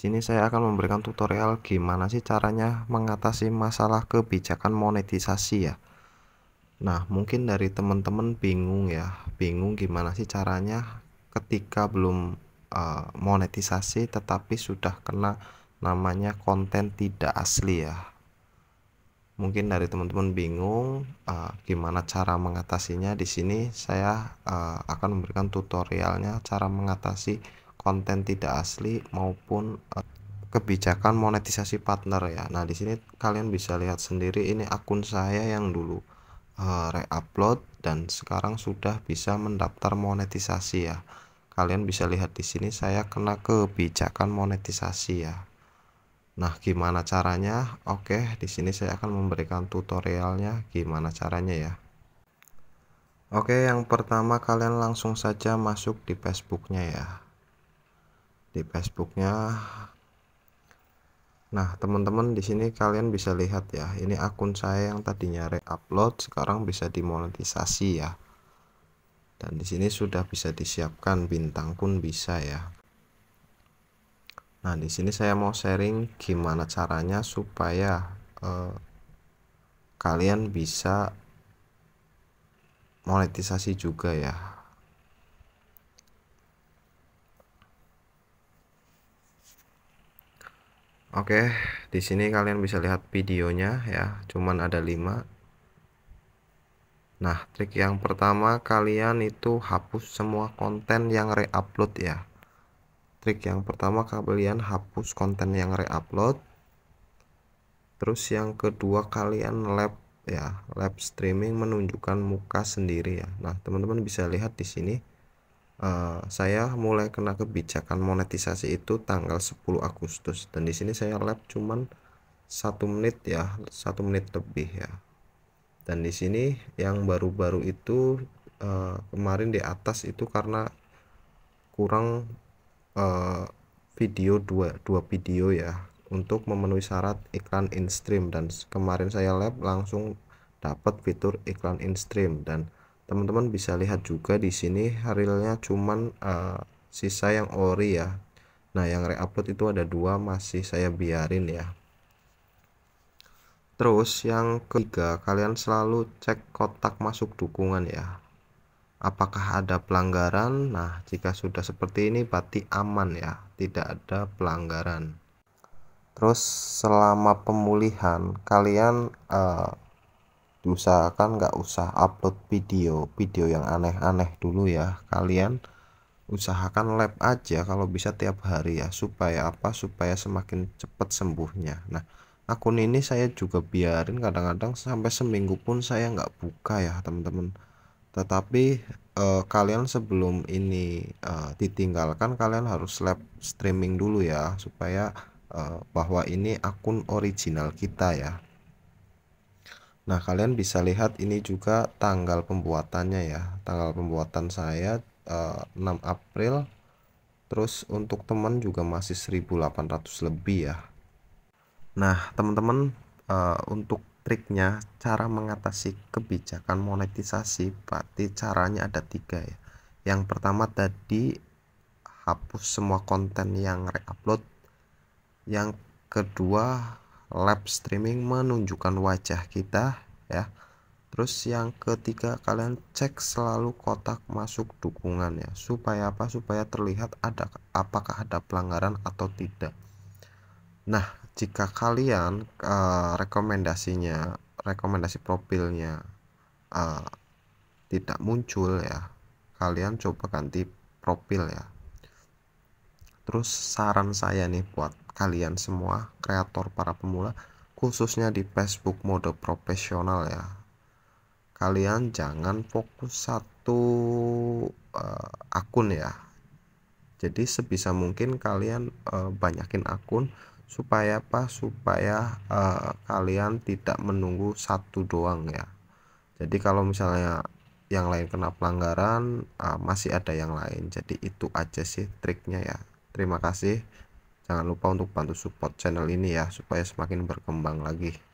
sini saya akan memberikan tutorial gimana sih caranya mengatasi masalah kebijakan monetisasi ya Nah mungkin dari teman-teman bingung ya bingung gimana sih caranya ketika belum uh, monetisasi tetapi sudah kena namanya konten tidak asli ya mungkin dari teman-teman bingung uh, gimana cara mengatasinya di sini saya uh, akan memberikan tutorialnya cara mengatasi konten tidak asli maupun uh, kebijakan monetisasi partner ya. Nah, di sini kalian bisa lihat sendiri ini akun saya yang dulu uh, reupload dan sekarang sudah bisa mendaftar monetisasi ya. Kalian bisa lihat di sini saya kena kebijakan monetisasi ya. Nah, gimana caranya? Oke, di sini saya akan memberikan tutorialnya gimana caranya ya. Oke, yang pertama kalian langsung saja masuk di Facebooknya ya di Facebooknya nah teman-teman di sini kalian bisa lihat ya ini akun saya yang tadinya re-upload sekarang bisa dimonetisasi ya dan di sini sudah bisa disiapkan bintang pun bisa ya nah di sini saya mau sharing gimana caranya supaya eh, kalian bisa monetisasi juga ya Oke, di sini kalian bisa lihat videonya ya, cuman ada 5. Nah, trik yang pertama kalian itu hapus semua konten yang re-upload ya. Trik yang pertama kalian hapus konten yang reupload. Terus yang kedua kalian lab ya, lab streaming menunjukkan muka sendiri ya. Nah, teman-teman bisa lihat di sini uh, saya mulai kena kebijakan monetisasi itu tanggal 10 Agustus dan di sini saya lab cuman satu menit ya satu menit lebih ya dan di sini yang baru-baru itu uh, kemarin di atas itu karena kurang uh, video dua dua video ya untuk memenuhi syarat iklan in stream dan kemarin saya lab langsung dapat fitur iklan in stream dan teman-teman bisa lihat juga di sini realnya cuman uh, sisa yang ori ya nah yang reupload itu ada dua masih saya biarin ya terus yang ketiga kalian selalu cek kotak masuk dukungan ya apakah ada pelanggaran nah jika sudah seperti ini berarti aman ya tidak ada pelanggaran terus selama pemulihan kalian uh, diusahakan nggak usah upload video video yang aneh-aneh dulu ya kalian usahakan lab aja kalau bisa tiap hari ya supaya apa supaya semakin cepat sembuhnya nah akun ini saya juga biarin kadang-kadang sampai seminggu pun saya nggak buka ya teman-teman tetapi eh, kalian sebelum ini eh, ditinggalkan kalian harus lab streaming dulu ya supaya eh, bahwa ini akun original kita ya Nah, kalian bisa lihat ini juga tanggal pembuatannya ya. Tanggal pembuatan saya uh, eh, 6 April. Terus untuk teman juga masih 1800 lebih ya. Nah, teman-teman uh, untuk triknya cara mengatasi kebijakan monetisasi berarti caranya ada tiga ya. Yang pertama tadi hapus semua konten yang reupload. Yang kedua live streaming menunjukkan wajah kita ya terus yang ketiga kalian cek selalu kotak masuk dukungan ya supaya apa supaya terlihat ada apakah ada pelanggaran atau tidak nah jika kalian uh, rekomendasinya rekomendasi profilnya uh, tidak muncul ya kalian coba ganti profil ya Terus saran saya nih buat kalian semua kreator para pemula khususnya di Facebook mode profesional ya. Kalian jangan fokus satu uh, akun ya. Jadi sebisa mungkin kalian uh, banyakin akun supaya apa? Supaya uh, kalian tidak menunggu satu doang ya. Jadi kalau misalnya yang lain kena pelanggaran uh, masih ada yang lain. Jadi itu aja sih triknya ya. Terima kasih. Jangan lupa untuk bantu support channel ini ya supaya semakin berkembang lagi.